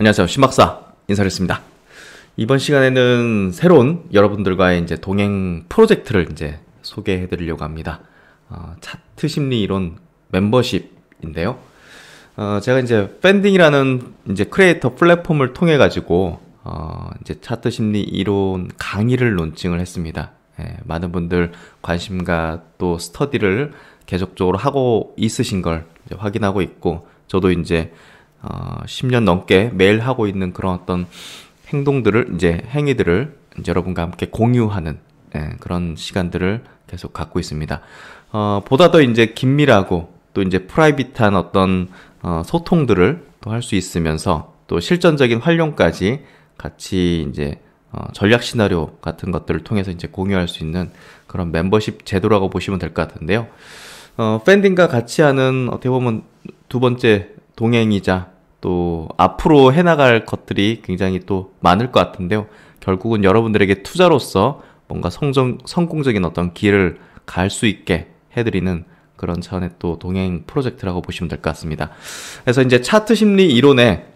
안녕하세요. 신박사 인사했습니다. 이번 시간에는 새로운 여러분들과의 이제 동행 프로젝트를 이제 소개해 드리려고 합니다. 어, 차트 심리 이론 멤버십인데요. 어, 제가 이제 팬딩이라는 이제 크리에이터 플랫폼을 통해 가지고 어, 이제 차트 심리 이론 강의를 론칭을 했습니다. 예, 많은 분들 관심과 또 스터디를 계속적으로 하고 있으신 걸 확인하고 있고 저도 이제 어, 10년 넘게 매일 하고 있는 그런 어떤 행동들을 이제 행위들을 이제 여러분과 함께 공유하는 예, 그런 시간들을 계속 갖고 있습니다. 어, 보다 더 이제 긴밀하고 또 이제 프라이빗한 어떤 어, 소통들을 또 할 수 있으면서 또 실전적인 활용까지 같이 이제 어, 전략 시나리오 같은 것들을 통해서 이제 공유할 수 있는 그런 멤버십 제도라고 보시면 될 것 같은데요. 어, 팬딩과 같이 하는 어떻게 보면 두 번째 동행이자 또 앞으로 해나갈 것들이 굉장히 또 많을 것 같은데요. 결국은 여러분들에게 투자로서 뭔가 성정, 성공적인 어떤 길을 갈 수 있게 해드리는 그런 차원의 또 동행 프로젝트라고 보시면 될 것 같습니다. 그래서 이제 차트 심리 이론의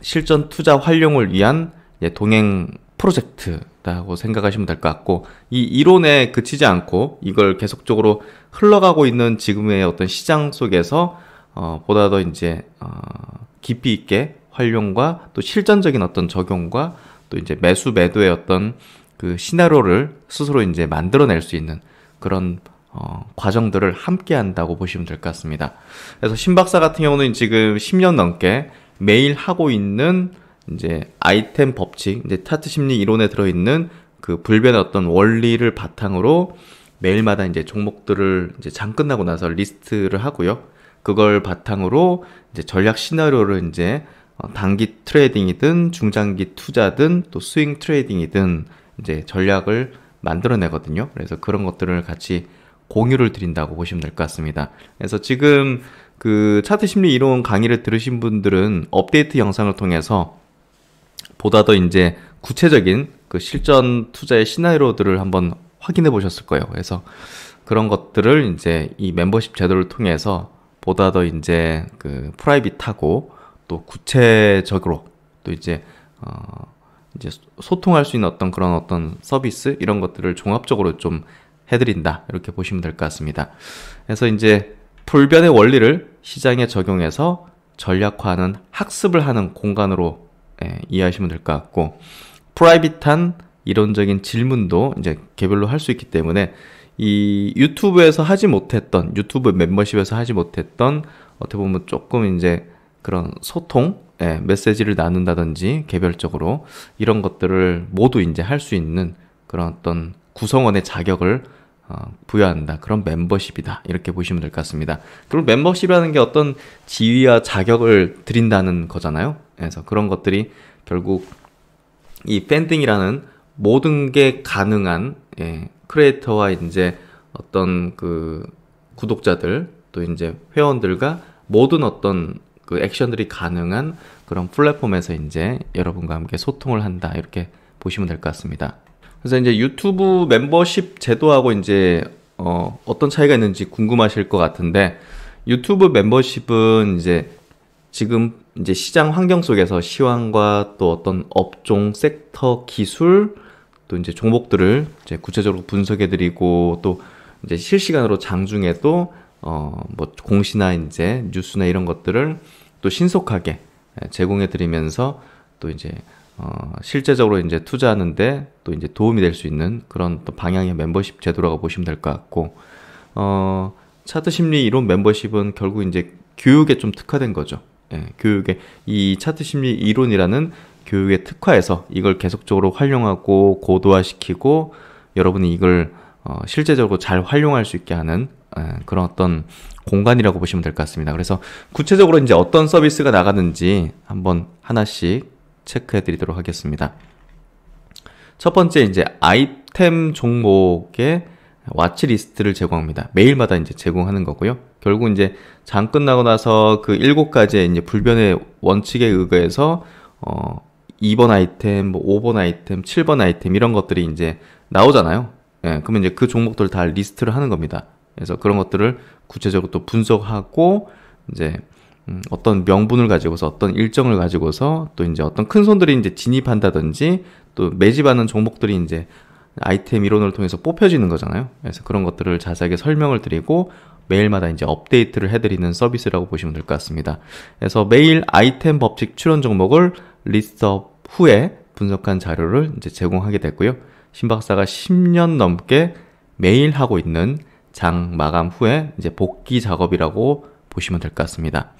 실전 투자 활용을 위한 예, 동행 프로젝트라고 생각하시면 될 것 같고 이 이론에 그치지 않고 이걸 계속적으로 흘러가고 있는 지금의 어떤 시장 속에서 어, 보다 더 이제 어, 깊이 있게 활용과 또 실전적인 어떤 적용과 또 이제 매수 매도의 어떤 그 시나리오를 스스로 이제 만들어낼 수 있는 그런 어, 과정들을 함께 한다고 보시면 될 것 같습니다. 그래서 신박사 같은 경우는 지금 10년 넘게 매일 하고 있는 이제 아이템 법칙, 이제 타트 심리 이론에 들어있는 그 불변의 어떤 원리를 바탕으로 매일마다 이제 종목들을 이제 장 끝나고 나서 리스트를 하고요. 그걸 바탕으로 이제 전략 시나리오를 이제 어, 단기 트레이딩이든 중장기 투자든 또 스윙 트레이딩이든 이제 전략을 만들어내거든요. 그래서 그런 것들을 같이 공유를 드린다고 보시면 될 것 같습니다. 그래서 지금 그 차트 심리 이론 강의를 들으신 분들은 업데이트 영상을 통해서 보다 더 이제 구체적인 그 실전 투자의 시나리오들을 한번 확인해 보셨을 거예요. 그래서 그런 것들을 이제 이 멤버십 제도를 통해서 보다 더 이제 그 프라이빗하고 또 구체적으로 또 이제 어 이제 소통할 수 있는 어떤 그런 어떤 서비스 이런 것들을 종합적으로 좀 해드린다 이렇게 보시면 될 것 같습니다. 그래서 이제 불변의 원리를 시장에 적용해서 전략화하는 학습을 하는 공간으로 예, 이해하시면 될 것 같고 프라이빗한 이론적인 질문도 이제 개별로 할 수 있기 때문에 이 유튜브에서 하지 못했던 유튜브 멤버십에서 하지 못했던 어떻게 보면 조금 이제 그런 소통 예, 메시지를 나눈다든지 개별적으로 이런 것들을 모두 이제 할 수 있는 그런 어떤 구성원의 자격을 어, 부여한다. 그런 멤버십이다. 이렇게 보시면 될 것 같습니다. 그리고 멤버십이라는 게 어떤 지위와 자격을 드린다는 거잖아요. 그래서 그런 것들이 결국 이 팬딩이라는 모든 게 가능한 예, 크리에이터와 이제 어떤 그 구독자들 또 이제 회원들과 모든 어떤 그 액션들이 가능한 그런 플랫폼에서 이제 여러분과 함께 소통을 한다 이렇게 보시면 될 것 같습니다. 그래서 이제 유튜브 멤버십 제도하고 이제 어, 어떤 차이가 있는지 궁금하실 것 같은데 유튜브 멤버십은 이제 지금 이제 시장 환경 속에서 시황과 또 어떤 업종, 섹터, 기술 또 이제 종목들을 이제 구체적으로 분석해드리고 또 이제 실시간으로 장중에도 어 뭐 공시나 이제 뉴스나 이런 것들을 또 신속하게 제공해드리면서 또 이제 어 실제적으로 이제 투자하는데 또 이제 도움이 될 수 있는 그런 또 방향의 멤버십 제도라고 보시면 될 것 같고 어 차트 심리 이론 멤버십은 결국 이제 교육에 좀 특화된 거죠. 예, 교육에 이 차트 심리 이론이라는 교육에 특화해서 이걸 계속적으로 활용하고 고도화시키고 여러분이 이걸 어, 실제적으로 잘 활용할 수 있게 하는 에, 그런 어떤 공간이라고 보시면 될 것 같습니다. 그래서 구체적으로 이제 어떤 서비스가 나가는지 한번 하나씩 체크해 드리도록 하겠습니다. 첫 번째 이제 아이템 종목의 와치 리스트를 제공합니다. 매일마다 이제 제공하는 거고요. 결국 이제 장 끝나고 나서 그7 가지의 이제 불변의 원칙에 의해서 거 어, 2번 아이템, 뭐 5번 아이템, 7번 아이템 이런 것들이 이제 나오잖아요. 예, 그러면 이제 그 종목들 다 리스트를 하는 겁니다. 그래서 그런 것들을 구체적으로 또 분석하고 이제 음, 어떤 명분을 가지고서 어떤 일정을 가지고서 또 이제 어떤 큰 손들이 이제 진입한다든지 또 매집하는 종목들이 이제 아이템 이론을 통해서 뽑혀지는 거잖아요. 그래서 그런 것들을 자세하게 설명을 드리고 매일마다 이제 업데이트를 해드리는 서비스라고 보시면 될 것 같습니다. 그래서 매일 아이템 법칙 출원 종목을 리스트업 후에 분석한 자료를 이제 제공하게 됐고요. 신 박사가 10년 넘게 매일 하고 있는 장 마감 후에 이제 복귀 작업이라고 보시면 될 것 같습니다.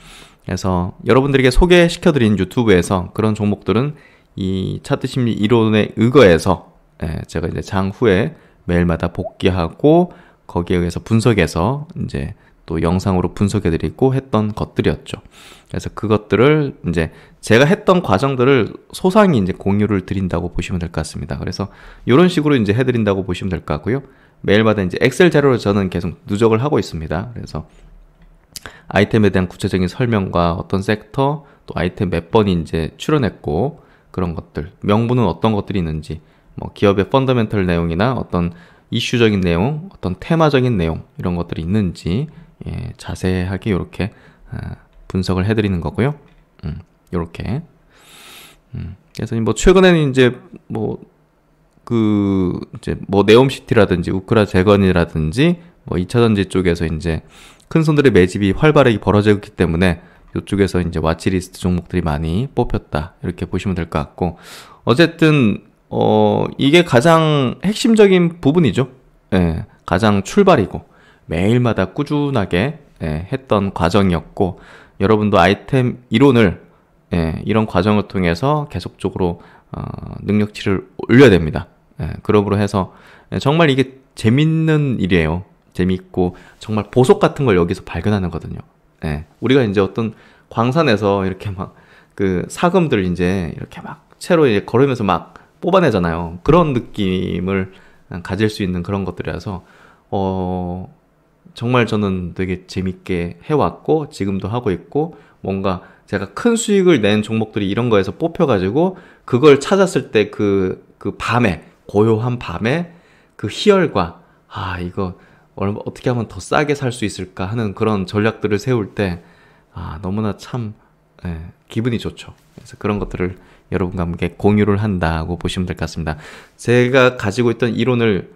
그래서 여러분들에게 소개시켜드린 유튜브에서 그런 종목들은 이 차트 심리 이론에 의거해서 예, 제가 이제 장 후에 매일마다 복귀하고 거기에 의해서 분석해서 이제 또 영상으로 분석해드리고 했던 것들이었죠. 그래서 그것들을 이제 제가 했던 과정들을 소상히 이제 공유를 드린다고 보시면 될 것 같습니다. 그래서 이런 식으로 이제 해드린다고 보시면 될 것 같고요. 매일마다 이제 엑셀 자료를 저는 계속 누적을 하고 있습니다. 그래서 아이템에 대한 구체적인 설명과 어떤 섹터, 또 아이템 몇 번이 이제 출연했고 그런 것들, 명분은 어떤 것들이 있는지, 뭐 기업의 펀더멘털 내용이나 어떤 이슈적인 내용, 어떤 테마적인 내용 이런 것들이 있는지 예, 자세하게 이렇게 아, 분석을 해드리는 거고요. 음, 요렇게. 음, 그래서 뭐 최근에는 이제 뭐 그 이제 뭐 네옴시티라든지 우크라 재건이라든지 뭐 2차 전지 쪽에서 이제 큰 손들의 매집이 활발하게 벌어졌기 때문에 이쪽에서 이제 와치리스트 종목들이 많이 뽑혔다 이렇게 보시면 될 것 같고 어쨌든 어 이게 가장 핵심적인 부분이죠. 예, 가장 출발이고 매일마다 꾸준하게 예, 했던 과정이었고 여러분도 아이템 이론을 예, 이런 과정을 통해서 계속적으로 어, 능력치를 올려야 됩니다. 예, 그러므로 해서 예, 정말 이게 재밌는 일이에요. 재밌고 정말 보석 같은 걸 여기서 발견하는 거거든요. 예, 우리가 이제 어떤 광산에서 이렇게 막 그 사금들 이제 이렇게 막 채로 이제 걸으면서 막 뽑아내잖아요. 그런 느낌을 가질 수 있는 그런 것들이라서 어 정말 저는 되게 재밌게 해왔고 지금도 하고 있고 뭔가 제가 큰 수익을 낸 종목들이 이런 거에서 뽑혀가지고 그걸 찾았을 때그그 그 밤에 고요한 밤에 그 희열과 아 이거 얼마 어떻게 하면 더 싸게 살 수 있을까 하는 그런 전략들을 세울 때 아 너무나 참 예, 기분이 좋죠. 그래서 그런 것들을 여러분과 함께 공유를 한다고 보시면 될 것 같습니다. 제가 가지고 있던 이론을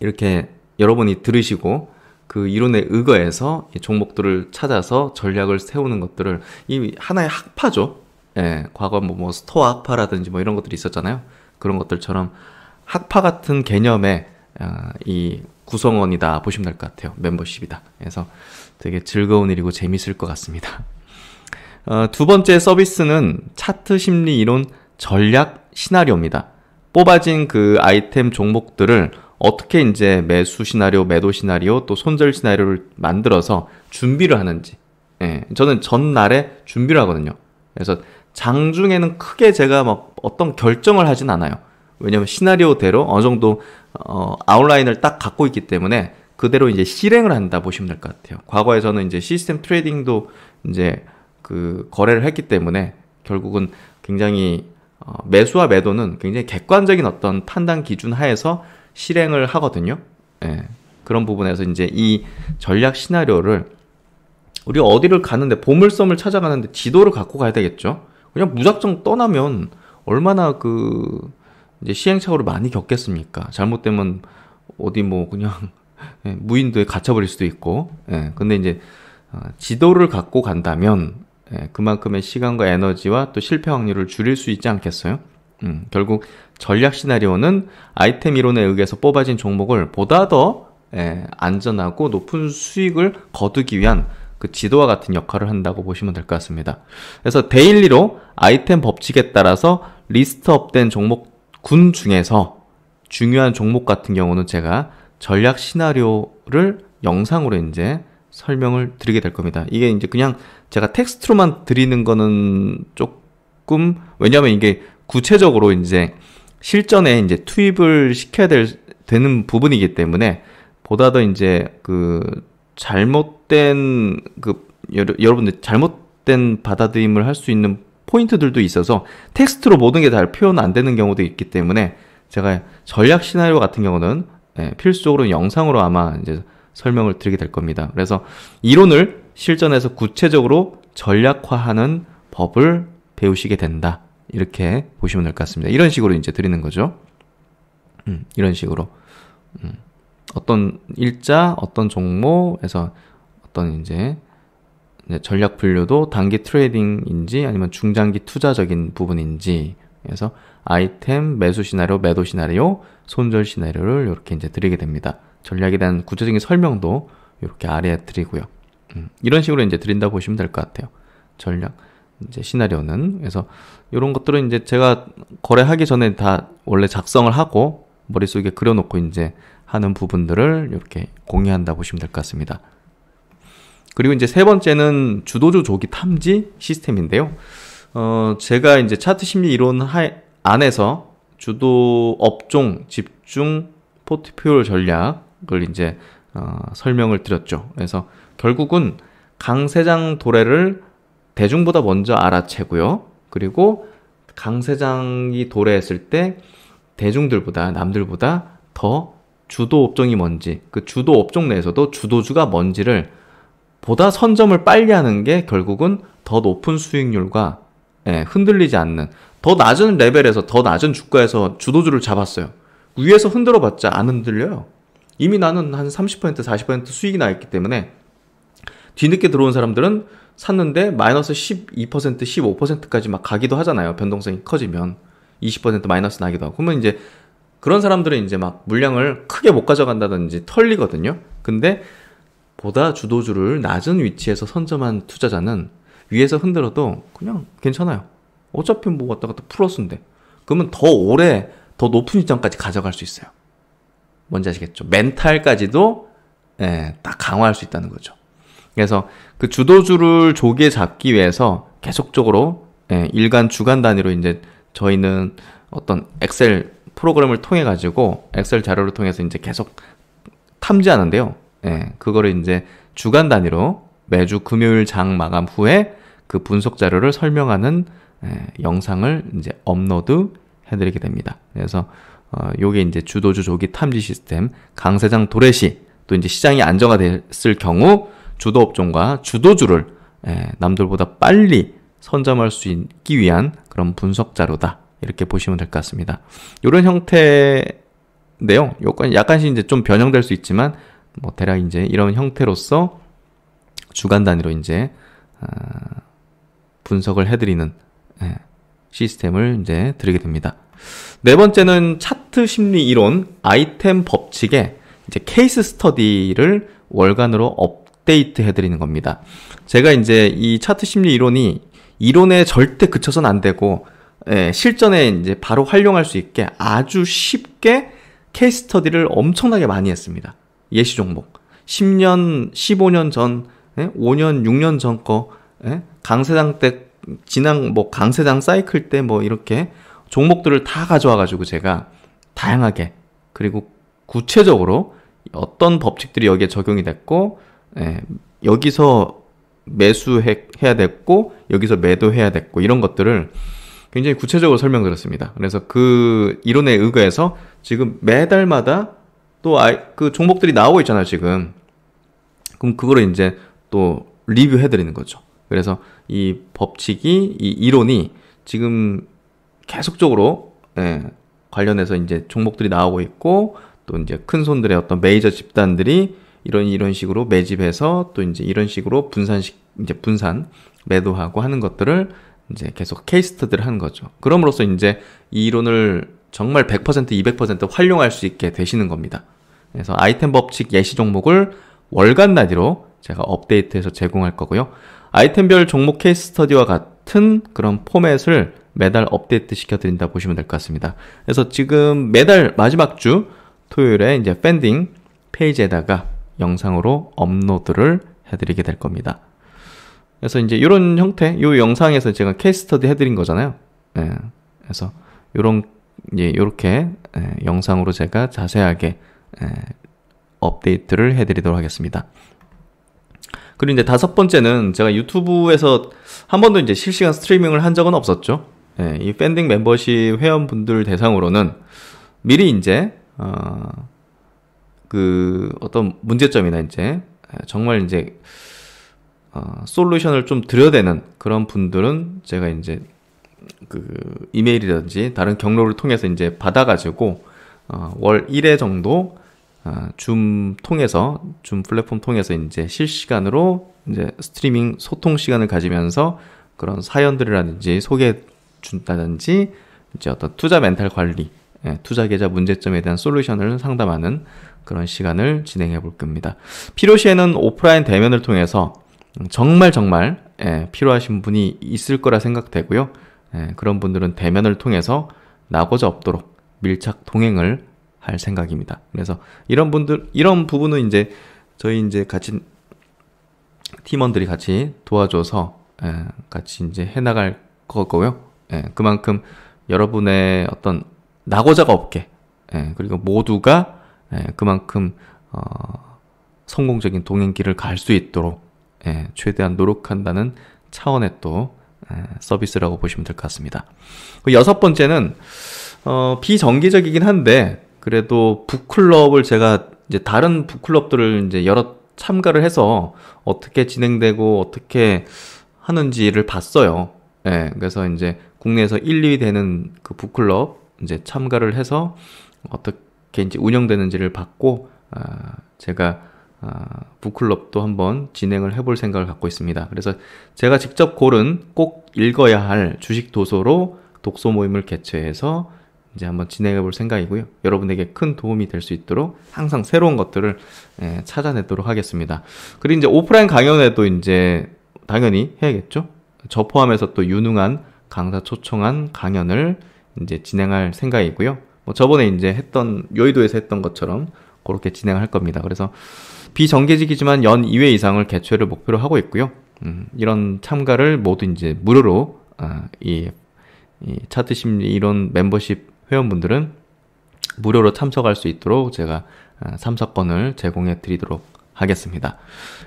이렇게 여러분이 들으시고 그 이론에 의거해서 종목들을 찾아서 전략을 세우는 것들을 이 하나의 학파죠. 예, 과거 뭐, 뭐 스토아 학파라든지 뭐 이런 것들이 있었잖아요. 그런 것들처럼 학파 같은 개념의 어, 이 구성원이다 보시면 될 것 같아요. 멤버십이다. 그래서 되게 즐거운 일이고 재밌을 것 같습니다. 어, 두 번째 서비스는 차트 심리 이론 전략 시나리오입니다. 뽑아진 그 아이템 종목들을 어떻게 이제 매수 시나리오, 매도 시나리오, 또 손절 시나리오를 만들어서 준비를 하는지. 예, 저는 전날에 준비를 하거든요. 그래서 장 중에는 크게 제가 막 어떤 결정을 하진 않아요. 왜냐면 시나리오대로 어느 정도 어, 아웃라인을 딱 갖고 있기 때문에 그대로 이제 실행을 한다 보시면 될 것 같아요. 과거에 서는 이제 시스템 트레이딩도 이제 그 거래를 했기 때문에 결국은 굉장히 어, 매수와 매도는 굉장히 객관적인 어떤 판단 기준 하에서 실행을 하거든요. 예. 그런 부분에서 이제 이 전략 시나리오를 우리 어디를 가는데 보물섬을 찾아가는데 지도를 갖고 가야 되겠죠. 그냥 무작정 떠나면 얼마나 그 이제 시행착오를 많이 겪겠습니까? 잘못되면 어디 뭐 그냥 예, 무인도에 갇혀버릴 수도 있고. 예, 근데 이제 어, 지도를 갖고 간다면 예, 그만큼의 시간과 에너지와 또 실패 확률을 줄일 수 있지 않겠어요? 음, 결국 전략 시나리오는 아이템 이론에 의해서 뽑아진 종목을 보다 더 예, 안전하고 높은 수익을 거두기 위한 그 지도와 같은 역할을 한다고 보시면 될 것 같습니다. 그래서 데일리로 아이템 법칙에 따라서 리스트업된 종목군 중에서 중요한 종목 같은 경우는 제가 전략 시나리오를 영상으로 이제 설명을 드리게 될 겁니다. 이게 이제 그냥 제가 텍스트로만 드리는 거는 조금 왜냐하면 이게 구체적으로 이제 실전에 이제 투입을 시켜야 될, 되는 부분이기 때문에 보다 더 이제 그 잘못된 그 여러분들 잘못된 받아들임을 할 수 있는 포인트들도 있어서 텍스트로 모든 게 잘 표현 안 되는 경우도 있기 때문에 제가 전략 시나리오 같은 경우는 예, 필수적으로 영상으로 아마 이제 설명을 드리게 될 겁니다. 그래서 이론을 실전에서 구체적으로 전략화하는 법을 배우시게 된다. 이렇게 보시면 될 것 같습니다. 이런 식으로 이제 드리는 거죠. 음, 이런 식으로. 음, 어떤 일자, 어떤 종목에서 어떤 이제 네, 전략 분류도 단기 트레이딩인지 아니면 중장기 투자적인 부분인지 그서 아이템, 매수 시나리오, 매도 시나리오, 손절 시나리오를 이렇게 이제 드리게 됩니다. 전략에 대한 구체적인 설명도 이렇게 아래에 드리고요. 음, 이런 식으로 이제 드린다 고 보시면 될 것 같아요. 전략. 이제 시나리오는 그래서 이런 것들은 이제 제가 거래하기 전에 다 원래 작성을 하고 머릿속에 그려놓고 이제 하는 부분들을 이렇게 공유한다 보시면 될 것 같습니다. 그리고 이제 세 번째는 주도조 조기 탐지 시스템인데요. 어, 제가 이제 차트 심리 이론 하, 안에서 주도 업종 집중 포트폴리오 전략을 이제 어, 설명을 드렸죠. 그래서 결국은 강세장 도래를 대중보다 먼저 알아채고요. 그리고 강세장이 도래했을 때 대중들보다 남들보다 더 주도 업종이 뭔지 그 주도 업종 내에서도 주도주가 뭔지를 보다 선점을 빨리 하는 게 결국은 더 높은 수익률과 예, 흔들리지 않는 더 낮은 레벨에서 더 낮은 주가에서 주도주를 잡았어요. 위에서 흔들어 봤자 안 흔들려요. 이미 나는 한30% 40% 수익이 나 있기 때문에 뒤늦게 들어온 사람들은 샀는데 마이너스 12%, 15%까지 막 가기도 하잖아요. 변동성이 커지면 20% 마이너스 나기도 하고. 그러면 이제 그런 사람들은 이제 막 물량을 크게 못 가져간다든지 털리거든요. 근데 보다 주도주를 낮은 위치에서 선점한 투자자는 위에서 흔들어도 그냥 괜찮아요. 어차피 뭐 왔다 갔다 풀었스인데 그러면 더 오래 더 높은 시점까지 가져갈 수 있어요. 뭔지 아시겠죠? 멘탈까지도 예, 딱 강화할 수 있다는 거죠. 그래서 그 주도주를 조기에 잡기 위해서 계속적으로 예, 일간 주간 단위로 이제 저희는 어떤 엑셀 프로그램을 통해 가지고 엑셀 자료를 통해서 이제 계속 탐지하는데요. 예, 그거를 이제 주간 단위로 매주 금요일 장 마감 후에 그 분석 자료를 설명하는 예, 영상을 이제 업로드 해드리게 됩니다. 그래서 어, 요게 이제 주도주 조기 탐지 시스템 강세장 도래시 또 이제 시장이 안정화됐을 경우 주도업종과 주도주를 예, 남들보다 빨리 선점할 수 있기 위한 그런 분석 자료다. 이렇게 보시면 될 것 같습니다. 이런 형태인데요. 요건 약간씩 이제 좀 변형될 수 있지만 뭐 대략 이제 이런 형태로서 주간 단위로 이제 아, 분석을 해드리는 예, 시스템을 이제 드리게 됩니다. 네 번째는 차트 심리 이론 아이템 법칙에 이제 케이스 스터디를 월간으로 업 업데이트 해드리는 겁니다. 제가 이제 이 차트 심리 이론이 이론에 절대 그쳐선 안 되고 예, 실전에 이제 바로 활용할 수 있게 아주 쉽게 케이스 스터디를 엄청나게 많이 했습니다. 예시 종목. 10년, 15년 전, 예? 5년, 6년 전 거, 예? 강세장 때, 지난 뭐 강세장 사이클 때 뭐 이렇게 종목들을 다 가져와가지고 제가 다양하게 그리고 구체적으로 어떤 법칙들이 여기에 적용이 됐고 예, 여기서 매수해야 됐고 여기서 매도해야 됐고 이런 것들을 굉장히 구체적으로 설명드렸습니다. 그래서 그 이론에 의거해서 지금 매달마다 또그 종목들이 나오고 있잖아요, 지금. 그럼 그거를 이제 또 리뷰해 드리는 거죠. 그래서 이 법칙이 이 이론이 지금 계속적으로 예, 관련해서 이제 종목들이 나오고 있고 또 이제 큰 손들의 어떤 메이저 집단들이 이런 이런 식으로 매집해서 또 이제 이런 식으로 분산식 이제 분산 매도하고 하는 것들을 이제 계속 케이스터들을 하는 거죠. 그럼으로써 이제 이 이론을 정말 100% 200% 활용할 수 있게 되시는 겁니다. 그래서 아이템 법칙 예시 종목을 월간 단위로 제가 업데이트해서 제공할 거고요. 아이템별 종목 케이스 스터디와 같은 그런 포맷을 매달 업데이트 시켜드린다 보시면 될 것 같습니다. 그래서 지금 매달 마지막 주 토요일에 이제 팬딩 페이지에다가 영상으로 업로드를 해드리게 될 겁니다. 그래서 이제 이런 형태, 이 영상에서 제가 케이스터디 해드린 거잖아요. 예, 그래서 이런 예, 이렇게 예, 영상으로 제가 자세하게 예, 업데이트를 해드리도록 하겠습니다. 그리고 이제 다섯 번째는 제가 유튜브에서 한 번도 이제 실시간 스트리밍을 한 적은 없었죠. 예, 이 팬딩 멤버십 회원분들 대상으로는 미리 이제 어, 그 어떤 문제점이나 이제 정말 이제 어, 솔루션을 좀 드려야 되는 그런 분들은 제가 이제 그 이메일이든지 라 다른 경로를 통해서 이제 받아가지고 어, 월 1회 정도 어, 줌 통해서 줌 플랫폼 통해서 이제 실시간으로 이제 스트리밍 소통 시간을 가지면서 그런 사연들이라든지 소개 준다든지 이제 어떤 투자 멘탈 관리, 예, 투자 계좌 문제점에 대한 솔루션을 상담하는 그런 시간을 진행해 볼 겁니다. 필요시에는 오프라인 대면을 통해서 정말 정말 예, 필요하신 분이 있을 거라 생각되고요. 예, 그런 분들은 대면을 통해서 나고자 없도록 밀착 동행을 할 생각입니다. 그래서 이런 분들 이런 부분은 이제 저희 이제 같이 팀원들이 같이 도와줘서 예, 같이 이제 해나갈 거고요. 예, 그만큼 여러분의 어떤 나고자가 없게 예, 그리고 모두가 예, 그만큼 어, 성공적인 동행길을 갈 수 있도록 예, 최대한 노력한다는 차원의 또 예, 서비스라고 보시면 될 것 같습니다. 그 여섯 번째는 어, 비정기적이긴 한데 그래도 북클럽을 제가 이제 다른 북클럽들을 이제 여러 참가를 해서 어떻게 진행되고 어떻게 하는지를 봤어요. 예, 그래서 이제 국내에서 1, 2위 되는 그 북클럽 이제 참가를 해서 어떻게 어떻게 이제 운영되는지를 봤고 아, 제가 아, 북클럽도 한번 진행을 해볼 생각을 갖고 있습니다. 그래서 제가 직접 고른 꼭 읽어야 할 주식 도서로 독서 모임을 개최해서 이제 한번 진행해 볼 생각이고요. 여러분에게 큰 도움이 될 수 있도록 항상 새로운 것들을 예, 찾아내도록 하겠습니다. 그리고 이제 오프라인 강연에도 이제 당연히 해야겠죠. 저 포함해서 또 유능한 강사 초청한 강연을 이제 진행할 생각이고요. 뭐 저번에 이제 했던 여의도에서 했던 것처럼 그렇게 진행할 겁니다. 그래서 비정계직이지만연 2회 이상을 개최를 목표로 하고 있고요. 음, 이런 참가를 모두 이제 무료로 아, 이, 이 차트 심리 이론 멤버십 회원분들은 무료로 참석할 수 있도록 제가 아, 참석권을 제공해 드리도록 하겠습니다.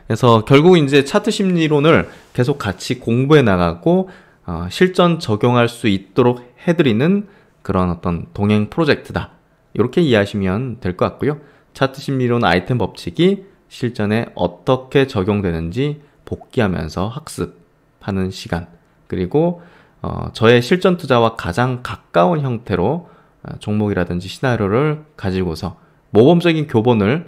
그래서 결국 이제 차트 심리론을 계속 같이 공부해 나가고 어, 실전 적용할 수 있도록 해드리는 그런 어떤 동행 프로젝트다. 이렇게 이해하시면 될 것 같고요. 차트 심리론 아이템 법칙이 실전에 어떻게 적용되는지 복기하면서 학습하는 시간 그리고 어, 저의 실전 투자와 가장 가까운 형태로 어, 종목이라든지 시나리오를 가지고서 모범적인 교본을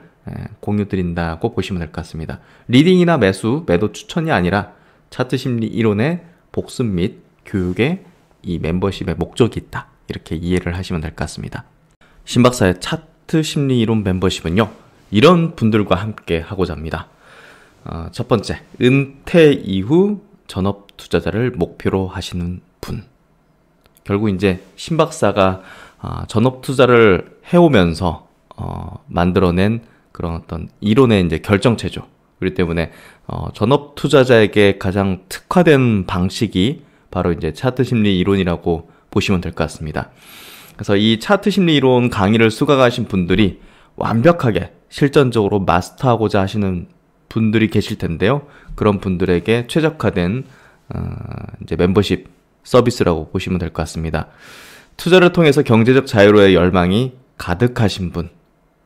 공유 드린다고 보시면 될 것 같습니다. 리딩이나 매수, 매도 추천이 아니라 차트 심리 이론의 복습 및 교육에 이 멤버십의 목적이 있다. 이렇게 이해를 하시면 될 것 같습니다. 신박사의 차트 심리이론 멤버십은요. 이런 분들과 함께 하고자 합니다. 어, 첫 번째, 은퇴 이후 전업 투자자를 목표로 하시는 분. 결국 이제 신박사가 어, 전업 투자를 해오면서 어, 만들어낸 그런 어떤 이론의 이제 결정체죠. 그렇기 때문에 어, 전업 투자자에게 가장 특화된 방식이 바로 이제 차트 심리 이론이라고 보시면 될 것 같습니다. 그래서 이 차트 심리 이론 강의를 수강하신 분들이 완벽하게 실전적으로 마스터하고자 하시는 분들이 계실 텐데요. 그런 분들에게 최적화된 어, 이제 멤버십 서비스라고 보시면 될 것 같습니다. 투자를 통해서 경제적 자유로의 열망이 가득하신 분,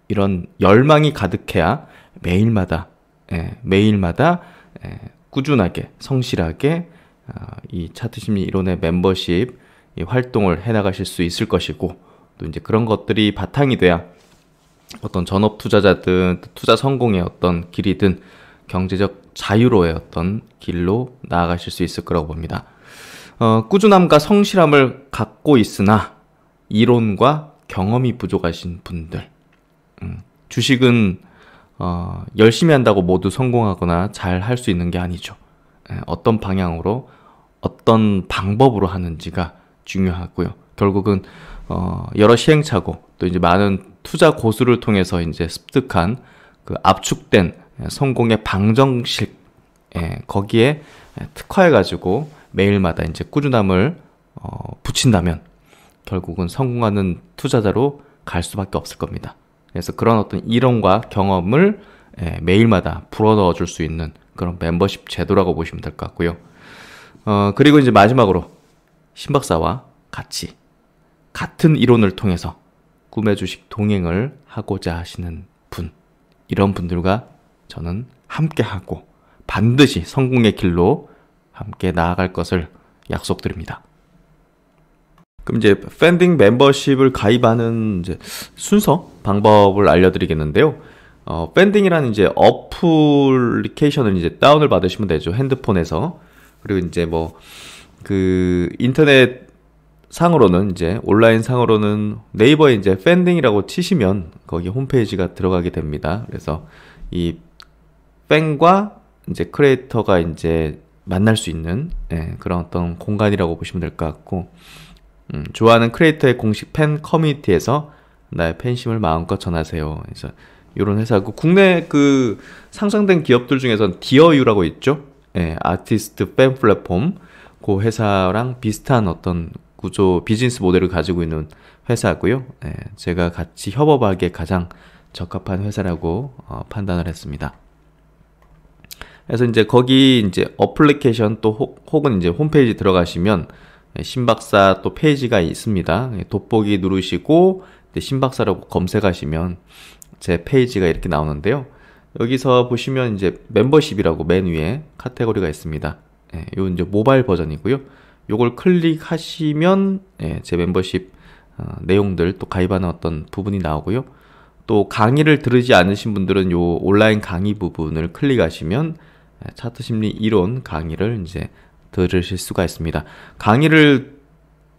이런 열망이 가득해야 매일마다 예, 매일마다 예, 꾸준하게 성실하게 어, 이 차트 심리 이론의 멤버십 활동을 해나가실 수 있을 것이고 또 이제 그런 것들이 바탕이 돼야 어떤 전업 투자자든 투자 성공의 어떤 길이든 경제적 자유로의 어떤 길로 나아가실 수 있을 거라고 봅니다. 어, 꾸준함과 성실함을 갖고 있으나 이론과 경험이 부족하신 분들 음, 주식은 어, 열심히 한다고 모두 성공하거나 잘 할 수 있는 게 아니죠. 예, 어떤 방향으로 어떤 방법으로 하는지가 중요하고요. 결국은 어, 여러 시행착오 또 이제 많은 투자 고수를 통해서 이제 습득한 그 압축된 성공의 방정식 예, 거기에 특화해 가지고 매일마다 이제 꾸준함을 어, 붙인다면 결국은 성공하는 투자자로 갈 수밖에 없을 겁니다. 그래서 그런 어떤 이론과 경험을 예, 매일마다 불어넣어 줄 수 있는 그런 멤버십 제도라고 보시면 될 것 같고요. 어, 그리고 이제 마지막으로 신박사와 같이 같은 이론을 통해서 꿈의 주식 동행을 하고자 하시는 분, 이런 분들과 저는 함께하고 반드시 성공의 길로 함께 나아갈 것을 약속드립니다. 그럼 이제 팬딩 멤버십을 가입하는 이제 순서 방법을 알려드리겠는데요. 어, 팬딩이라는 이제 어플리케이션을 이제 다운을 받으시면 되죠 핸드폰에서 그리고 이제 뭐그 인터넷 상으로는 이제 온라인 상으로는 네이버에 이제 팬딩이라고 치시면 거기 홈페이지가 들어가게 됩니다. 그래서 이 팬과 이제 크리에이터가 이제 만날 수 있는 예, 그런 어떤 공간이라고 보시면 될 것 같고 음, 좋아하는 크리에이터의 공식 팬 커뮤니티에서 나의 팬심을 마음껏 전하세요. 그래서 이런 회사고 국내 그 상장된 기업들 중에서는 디어유라고 있죠. 예, 아티스트 팬 플랫폼. 그 회사랑 비슷한 어떤 구조 비즈니스 모델을 가지고 있는 회사고요. 예, 제가 같이 협업하기에 가장 적합한 회사라고 어, 판단을 했습니다. 그래서 이제 거기 이제 어플리케이션 또 호, 혹은 이제 홈페이지 들어가시면 예, 신박사 또 페이지가 있습니다. 예, 돋보기 누르시고 신박사라고 검색하시면 제 페이지가 이렇게 나오는데요. 여기서 보시면 이제 멤버십이라고 맨 위에 카테고리가 있습니다. 예, 요 이제 모바일 버전이고요. 요걸 클릭하시면 예, 제 멤버십 어, 내용들 또 가입하는 어떤 부분이 나오고요. 또 강의를 들으지 않으신 분들은 요 온라인 강의 부분을 클릭하시면 예, 차트 심리 이론 강의를 이제 들으실 수가 있습니다. 강의를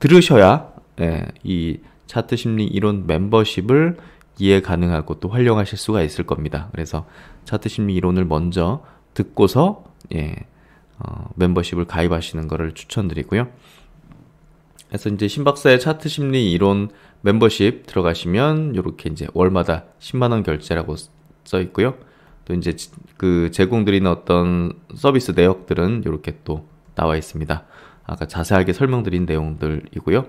들으셔야 예, 이 차트 심리 이론 멤버십을 이해 가능하고 또 활용하실 수가 있을 겁니다. 그래서 차트 심리 이론을 먼저 듣고서 예, 어, 멤버십을 가입하시는 것을 추천드리고요. 그래서 이제 신박사의 차트 심리 이론 멤버십 들어가시면 이렇게 이제 월마다 10만 원 결제라고 써 있고요. 또 이제 그 제공드리는 어떤 서비스 내역들은 이렇게 또 나와 있습니다. 아까 자세하게 설명드린 내용들이고요.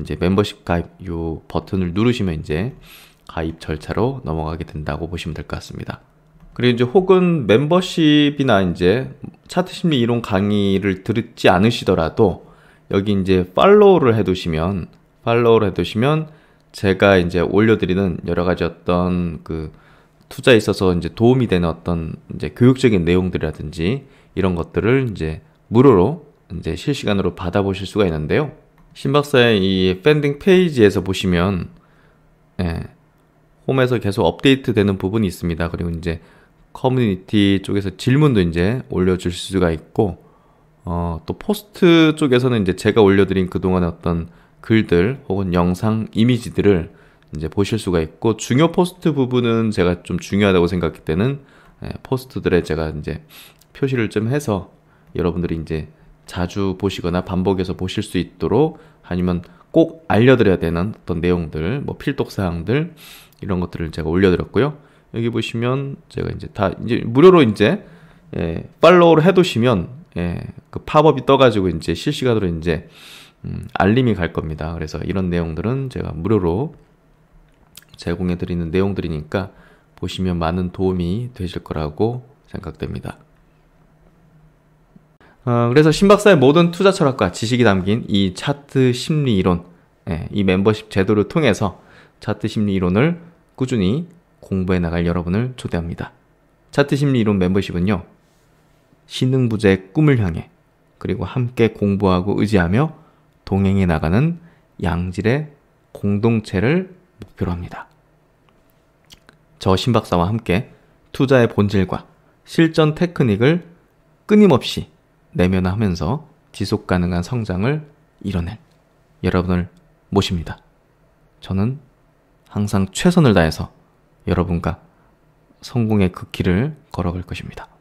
이제 멤버십 가입 요 버튼을 누르시면 이제 가입 절차로 넘어가게 된다고 보시면 될 것 같습니다. 그리고 이제 혹은 멤버십이나 이제 차트 심리 이론 강의를 듣지 않으시더라도 여기 이제 팔로우를 해두시면 팔로우를 해두시면 제가 이제 올려드리는 여러 가지 어떤 그 투자에 있어서 이제 도움이 되는 어떤 이제 교육적인 내용들이라든지 이런 것들을 이제 무료로 이제 실시간으로 받아보실 수가 있는데요. 신박사의 이 팬딩 페이지에서 보시면 예, 홈에서 계속 업데이트 되는 부분이 있습니다. 그리고 이제 커뮤니티 쪽에서 질문도 이제 올려줄 수가 있고, 어, 또 포스트 쪽에서는 이제 제가 올려드린 그동안의 어떤 글들 혹은 영상, 이미지들을 이제 보실 수가 있고, 중요 포스트 부분은 제가 좀 중요하다고 생각할 때는 예, 포스트들에 제가 이제 표시를 좀 해서 여러분들이 이제 자주 보시거나 반복해서 보실 수 있도록 아니면 꼭 알려드려야 되는 어떤 내용들, 뭐 필독 사항들 이런 것들을 제가 올려드렸고요. 여기 보시면 제가 이제 다 이제 무료로 이제 예, 팔로우를 해두시면 예, 그 팝업이 떠가지고 이제 실시간으로 이제 음, 알림이 갈 겁니다. 그래서 이런 내용들은 제가 무료로 제공해 드리는 내용들이니까 보시면 많은 도움이 되실 거라고 생각됩니다. 어, 그래서 신박사의 모든 투자 철학과 지식이 담긴 이 차트 심리 이론, 예, 이 멤버십 제도를 통해서 차트 심리 이론을 꾸준히 공부해 나갈 여러분을 초대합니다. 차트 심리 이론 멤버십은요. 신흥부재의 꿈을 향해 그리고 함께 공부하고 의지하며 동행해 나가는 양질의 공동체를 목표로 합니다. 저 신박사와 함께 투자의 본질과 실전 테크닉을 끊임없이 내면화하면서 지속 가능한 성장을 이뤄낼 여러분을 모십니다. 저는 항상 최선을 다해서 여러분과 성공의 그 길을 걸어갈 것입니다.